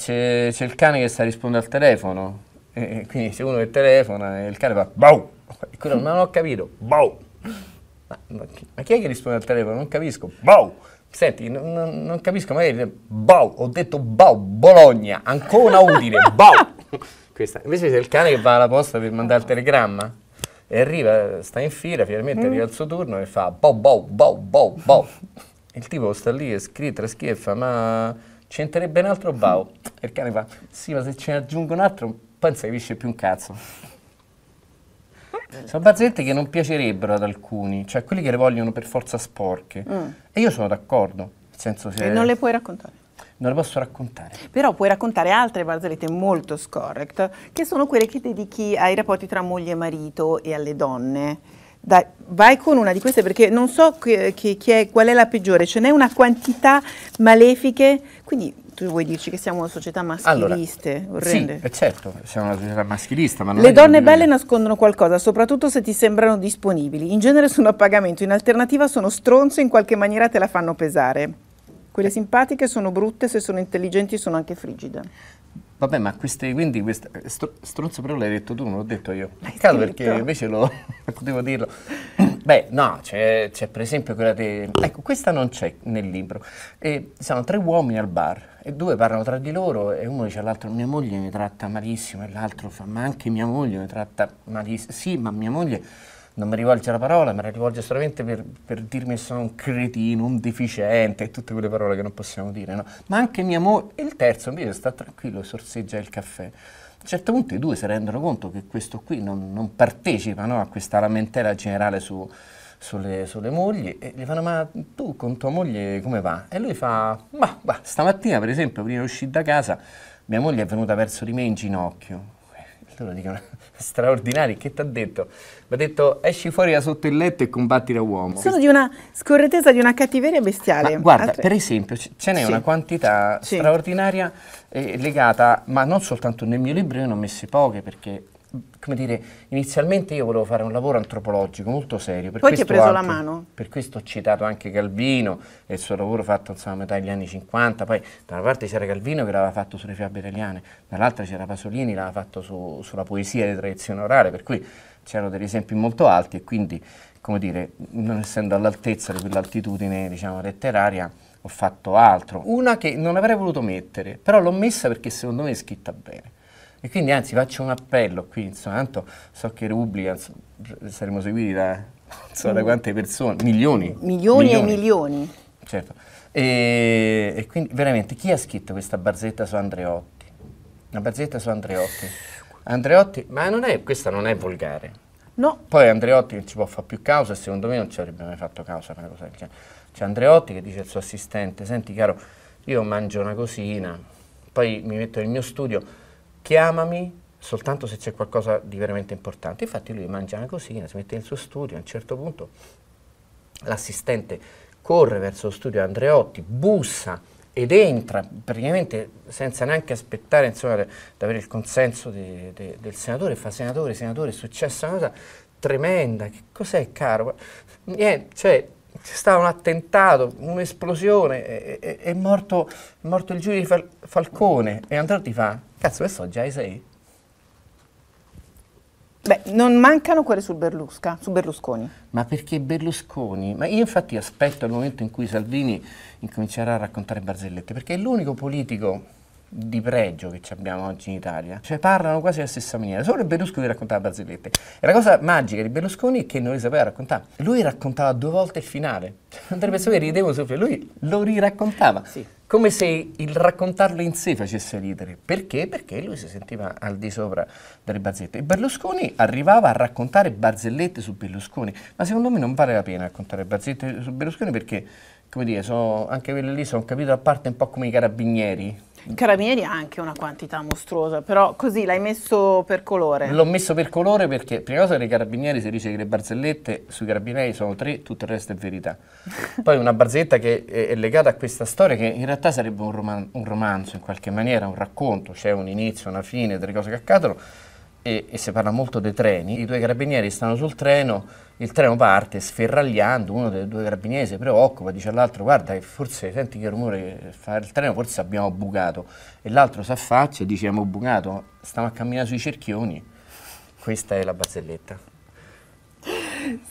c'è, il cane che sta rispondendo al telefono, e, quindi c'è uno che telefona e il cane fa BAU! E quello non ho capito, BAU! Ma, ma, chi è che risponde al telefono? Non capisco, BAU! Senti, non, non, non capisco, magari BAU, ho detto BAU, Bologna, ancora Udine, BAU! Questa. Invece c'è il cane che va alla posta per mandare il telegramma e arriva, sta in fila, finalmente arriva il suo turno e fa BAU, BAU, BAU, BAU, BAU! Il tipo sta lì e scrive, scrive e fa ma ci entrerebbe un altro bau. E il cane fa, sì, ma se ce ne aggiungo un altro, poi non si capisce più un cazzo. Sono barzellette che non piacerebbero ad alcuni, cioè quelli che le vogliono per forza sporche. Mm. E io sono d'accordo, nel senso se... E non le puoi raccontare? Non le posso raccontare. Però puoi raccontare altre barzellette molto scorrect, che sono quelle che dedichi ai rapporti tra moglie e marito e alle donne. Dai, vai con una di queste perché non so chi, chi, chi è, qual è la peggiore, ce n'è una quantità malefiche, quindi tu vuoi dirci che siamo una società maschilista? Allora, Sì, eh, certo, siamo una società maschilista. Ma Le donne belle dire. nascondono qualcosa, soprattutto se ti sembrano disponibili. In genere sono a pagamento, in alternativa sono stronzo e in qualche maniera te la fanno pesare. Quelle simpatiche sono brutte, se sono intelligenti sono anche frigide. Vabbè, ma queste, quindi questa, eh, str stronzo però l'hai detto tu, non l'ho detto io. Peccato perché invece lo potevo dirlo. Beh, no, c'è, per esempio quella di... Ecco, questa non c'è nel libro. E sono tre uomini al bar e due parlano tra di loro e uno dice all'altro mia moglie mi tratta malissimo e l'altro fa ma anche mia moglie mi tratta malissimo. Sì, ma mia moglie non mi rivolge la parola, me la rivolge solamente per, per, dirmi che sono un cretino, un deficiente e tutte quelle parole che non possiamo dire, no? Ma anche mia moglie, e il terzo invece sta tranquillo, sorseggia il caffè. A un certo punto i due si rendono conto che questo qui non, non partecipa no? a questa lamentela generale su, sulle, sulle, mogli e gli fanno ma tu con tua moglie come va? E lui fa ma, ma stamattina per esempio prima di uscire da casa mia moglie è venuta verso di me in ginocchio loro dicono straordinari, che ti ha detto? Mi ha detto esci fuori da sotto il letto e combatti da uomo. Sono di una scorretesa, di una cattiveria bestiale. Ma guarda, Altre... per esempio, ce n'è sì. una quantità sì. straordinaria eh, legata, ma non soltanto nel mio libro, io ne ho messe poche perché come dire, inizialmente io volevo fare un lavoro antropologico molto serio. Per Poi ti ho preso altro, la mano. Per questo ho citato anche Calvino e il suo lavoro fatto insomma, a metà degli anni 50. Poi da una parte c'era Calvino che l'aveva fatto sulle fiabe italiane, dall'altra c'era Pasolini che l'aveva fatto su, sulla poesia di tradizione orale, per cui c'erano degli esempi molto alti e quindi, come dire, non essendo all'altezza di quell'altitudine diciamo, letteraria, ho fatto altro. Una che non avrei voluto mettere, però l'ho messa perché secondo me è scritta bene e quindi anzi faccio un appello qui, insomma, tanto so che Rubli saremo seguiti da, so, da mm. quante persone, milioni. Milioni, milioni. e milioni. Certo. E, e, quindi veramente chi ha scritto questa barzetta su Andreotti? Una barzetta su Andreotti. Andreotti, ma non è, questa non è volgare. No. Poi Andreotti non ci può fare più causa e secondo me non ci avrebbe mai fatto causa per una cosa del genere. C'è Andreotti che dice al suo assistente, senti caro, io mangio una cosina, poi mi metto nel mio studio, chiamami soltanto se c'è qualcosa di veramente importante. Infatti lui mangia una cosina, si mette nel suo studio, a un certo punto l'assistente corre verso lo studio Andreotti, bussa ed entra praticamente senza neanche aspettare insomma, di avere il consenso de, de, del senatore, fa senatore, senatore, è successa una cosa tremenda, che cos'è caro? Niente, cioè c'è stato un attentato, un'esplosione, è, è, è, morto, è, morto, il giudice Fal Falcone e Andrò Andreotti fa, cazzo questo già sei? Beh, non mancano quelle su, Berlusca, su Berlusconi. Ma perché Berlusconi? Ma io infatti aspetto il momento in cui Salvini incomincerà a raccontare barzellette, perché è l'unico politico di pregio che abbiamo oggi in Italia. Cioè parlano quasi alla stessa maniera, solo Berlusconi raccontava barzellette. E la cosa magica di Berlusconi è che non le sapeva raccontare. Lui raccontava due volte il finale. Altre persone ridevano sempre, lui lo riraccontava. Sì. Come se il raccontarlo in sé facesse ridere. Perché? Perché lui si sentiva al di sopra delle barzellette. E Berlusconi arrivava a raccontare barzellette su Berlusconi. Ma secondo me non vale la pena raccontare barzellette su Berlusconi perché, come dire, so, anche quelle lì sono capito a parte un po' come i carabinieri Carabinieri ha anche una quantità mostruosa, però così l'hai messo per colore. L'ho messo per colore perché, prima cosa, nei carabinieri si dice che le barzellette sui carabinieri sono tre, tutto il resto è verità. Poi una barzelletta che è legata a questa storia che in realtà sarebbe un, roman un romanzo in qualche maniera, un racconto, c'è cioè un inizio, una fine, delle cose che accadono e, e si parla molto dei treni, i due carabinieri stanno sul treno, il treno parte sferragliando, uno dei due carabinieri si preoccupa, dice all'altro guarda che forse senti che rumore fa il treno, forse abbiamo bucato e l'altro si affaccia e dice abbiamo bucato, stiamo a camminare sui cerchioni, questa è la barzelletta.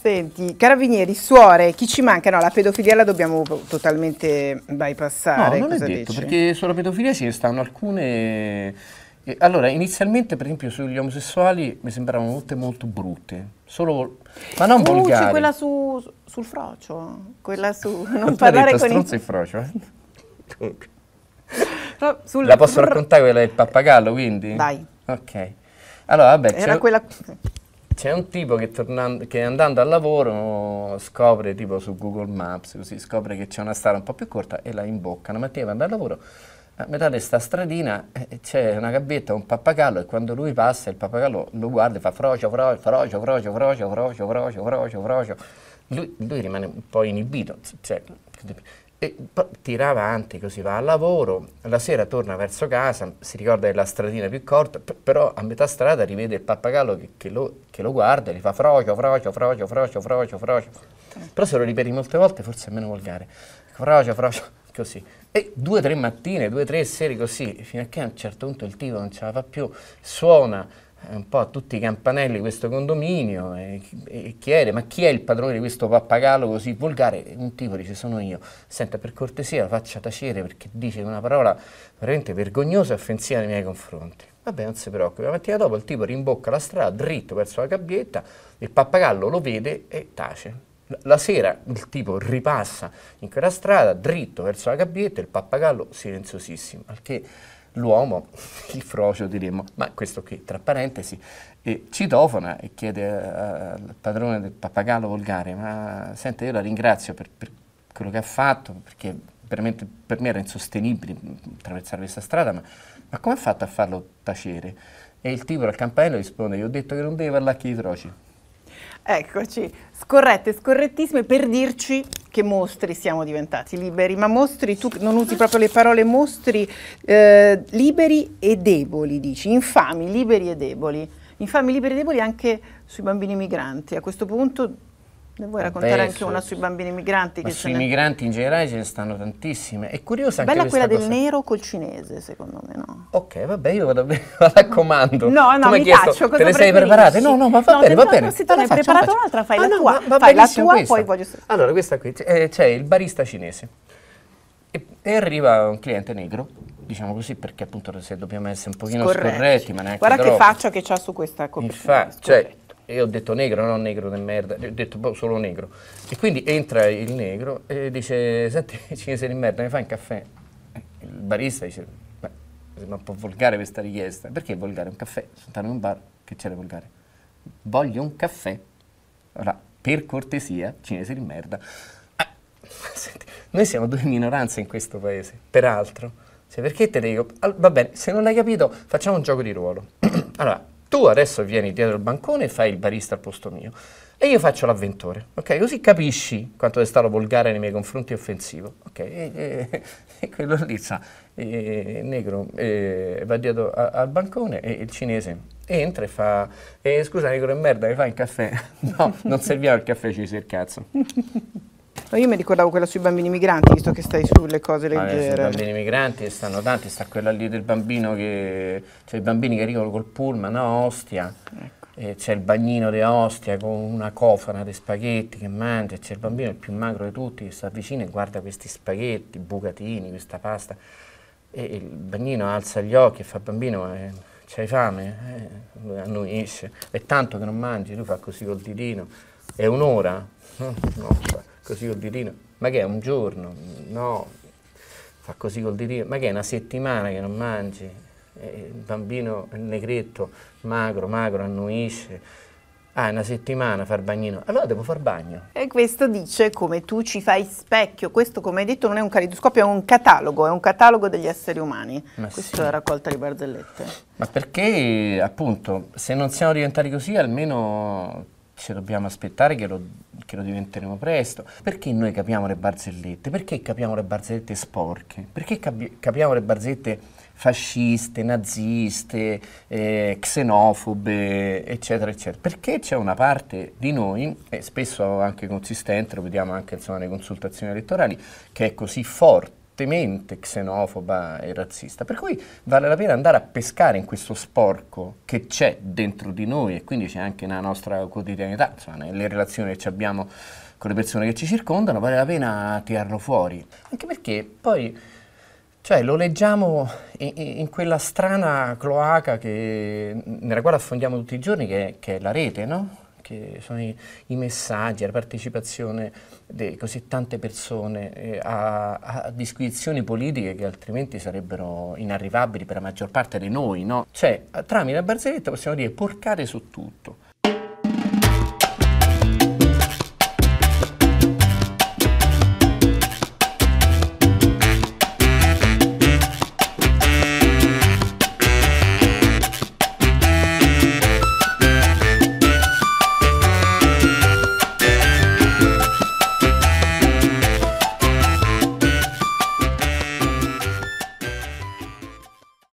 Senti, carabinieri, suore, chi ci manca? No, la pedofilia la dobbiamo totalmente bypassare. No, non Cosa è detto, dici? perché sulla pedofilia ci stanno alcune allora, inizialmente, per esempio, sugli omosessuali mi sembravano tutte molto brutte, solo, ma non uh, volgari. c'è quella su, sul frocio, quella su... Non parlare detto, con il... il frocio, eh? Sul, La posso raccontare quella del pappagallo, quindi? Dai. Ok. Allora, vabbè, c'è quella... un tipo che, tornando, che, andando al lavoro scopre, tipo su Google Maps, così, scopre che c'è una strada un po' più corta e la imbocca. Una mattina va al lavoro a metà di questa stradina eh, c'è una gabbietta, un pappagallo e quando lui passa il pappagallo lo guarda e fa frocio, frocio, frocio, frocio, frocio, frocio, frocio, frocio, frocio. Lui, lui rimane un po' inibito, cioè, e tira avanti, così va al lavoro, la sera torna verso casa, si ricorda della stradina più corta, però a metà strada rivede il pappagallo che, che, lo, che lo, guarda e gli fa frocio, frocio, frocio, frocio, frocio, frocio. Però se lo ripeti molte volte forse è meno volgare. Frocio, frocio così. E due o tre mattine, due o tre sere così, fino a che a un certo punto il tipo non ce la fa più, suona eh, un po' a tutti i campanelli di questo condominio e, e chiede ma chi è il padrone di questo pappagallo così volgare? Un tipo dice sono io, senta per cortesia faccia tacere perché dice una parola veramente vergognosa e offensiva nei miei confronti. Vabbè non si preoccupi, la mattina dopo il tipo rimbocca la strada dritto verso la gabbietta, il pappagallo lo vede e tace. La sera il tipo ripassa in quella strada, dritto verso la gabbietta, il pappagallo silenziosissimo, al che l'uomo, il frocio diremmo, ma questo qui tra parentesi, e eh, citofona e chiede eh, al padrone del pappagallo volgare, ma senta io la ringrazio per, per quello che ha fatto, perché veramente per me era insostenibile attraversare questa strada, ma, ma come ha fatto a farlo tacere? E il tipo al campanello risponde, gli ho detto che non devi parlare con i froci. Eccoci, scorrette, scorrettissime per dirci che mostri siamo diventati liberi, ma mostri, tu non usi proprio le parole mostri, eh, liberi e deboli, dici, infami, liberi e deboli. Infami, liberi e deboli anche sui bambini migranti. A questo punto ne vuoi eh, raccontare Penso, anche una sui bambini migranti? Che sui ne... migranti in generale ce ne stanno tantissime. È curiosa Bella anche Bella quella del nero col cinese, secondo me, no? Ok, vabbè, io vado, vado a comando. No, no, tu mi chiesto, taccio. Te le sei preparate? No, no, ma va no, bene, va bene. Se te ne hai preparata un'altra, fai ah, la no, tua. Va, fai la tua, questa. poi voglio... Allora, questa qui, eh, c'è il barista cinese. E, e arriva un cliente negro diciamo così perché appunto se dobbiamo essere un pochino scorretti, scorretti ma neanche guarda troppo. che faccia che c'ha su questa copertina Infa- cioè e ho detto negro, non negro di merda, ho detto boh, solo negro. E quindi entra il negro e dice, senti cinese di merda, mi fai un caffè? Il barista dice, beh, sembra un po' volgare questa richiesta. Perché volgare? Un caffè, sono in un bar, che c'è da volgare? Voglio un caffè. Allora, per cortesia, cinese di merda. Ah, senti, noi siamo due minoranze in questo paese, peraltro. Cioè, perché te dico? Al, va bene, se non l'hai capito, facciamo un gioco di ruolo. allora, tu adesso vieni dietro il bancone e fai il barista al posto mio e io faccio l'avventore, ok? Così capisci quanto è stato volgare nei miei confronti offensivo, ok? E, e, e quello lì sa, e, negro va dietro a, al bancone e il cinese entra e fa eh, scusa negro è merda, mi fai il caffè? no, non serviva il caffè, ci sei il cazzo. No, io mi ricordavo quella sui bambini migranti, visto che stai sulle cose eh, leggere. Allora, I bambini migranti stanno tanti, sta quella lì del bambino che... cioè i bambini che arrivano col pullman a Ostia. Ecco c'è il bagnino di Ostia con una cofana di spaghetti che mangia, c'è il bambino il più magro di tutti che si avvicina e guarda questi spaghetti, bucatini, questa pasta e il bagnino alza gli occhi e fa bambino eh, c'hai fame? Eh, lui annuisce, è tanto che non mangi, lui fa così col ditino, è un'ora? Eh, no, no. Cioè così col ditino. Ma che è un giorno? No, fa così col ditino. Ma che è una settimana che non mangi? il bambino negretto, magro, magro, annuisce. Ah, una settimana far bagnino. Allora devo far bagno. E questo dice come tu ci fai specchio. Questo, come hai detto, non è un caleidoscopio, è un catalogo, è un catalogo degli esseri umani. Ma questo sì. è la raccolta di barzellette. Ma perché, appunto, se non siamo diventati così, almeno se dobbiamo aspettare che lo, che lo, diventeremo presto. Perché noi capiamo le barzellette? Perché capiamo le barzellette sporche? Perché capi capiamo le barzellette fasciste, naziste, eh, xenofobe, eccetera, eccetera? Perché c'è una parte di noi, e spesso anche consistente, lo vediamo anche insomma, nelle consultazioni elettorali, che è così forte fortemente xenofoba e razzista. Per cui vale la pena andare a pescare in questo sporco che c'è dentro di noi e quindi c'è anche nella nostra quotidianità, insomma, nelle relazioni che abbiamo con le persone che ci circondano, vale la pena tirarlo fuori. Anche perché poi cioè, lo leggiamo in, in, quella strana cloaca che, nella quale affondiamo tutti i giorni, che, che è la rete, no? che sono i, i messaggi, la partecipazione di così tante persone eh, a, a, disquisizioni politiche che altrimenti sarebbero inarrivabili per la maggior parte di noi, no? Cioè, tramite la barzelletta possiamo dire porcare su tutto.